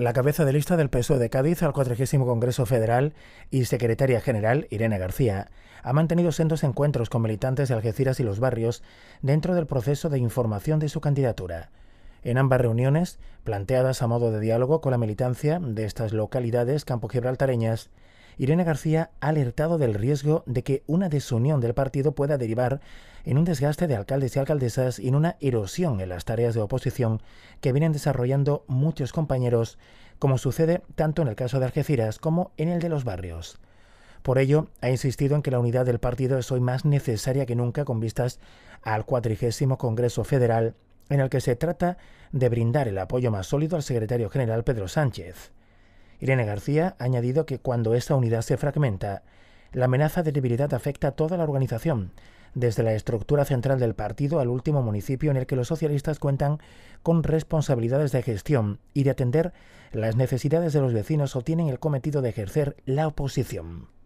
La cabeza de lista del PSOE de Cádiz al 40 Congreso Federal y secretaria general, Irene García, ha mantenido sendos encuentros con militantes de Algeciras y los barrios dentro del proceso de información de su candidatura. En ambas reuniones, planteadas a modo de diálogo con la militancia de estas localidades campo gibraltareñas, Irene García ha alertado del riesgo de que una desunión del partido pueda derivar en un desgaste de alcaldes y alcaldesas y en una erosión en las tareas de oposición que vienen desarrollando muchos compañeros, como sucede tanto en el caso de Algeciras como en el de los barrios. Por ello, ha insistido en que la unidad del partido es hoy más necesaria que nunca con vistas al cuatrigésimo Congreso Federal, en el que se trata de brindar el apoyo más sólido al secretario general Pedro Sánchez. Irene García ha añadido que cuando esta unidad se fragmenta, la amenaza de debilidad afecta a toda la organización, desde la estructura central del partido al último municipio en el que los socialistas cuentan con responsabilidades de gestión y de atender las necesidades de los vecinos o tienen el cometido de ejercer la oposición.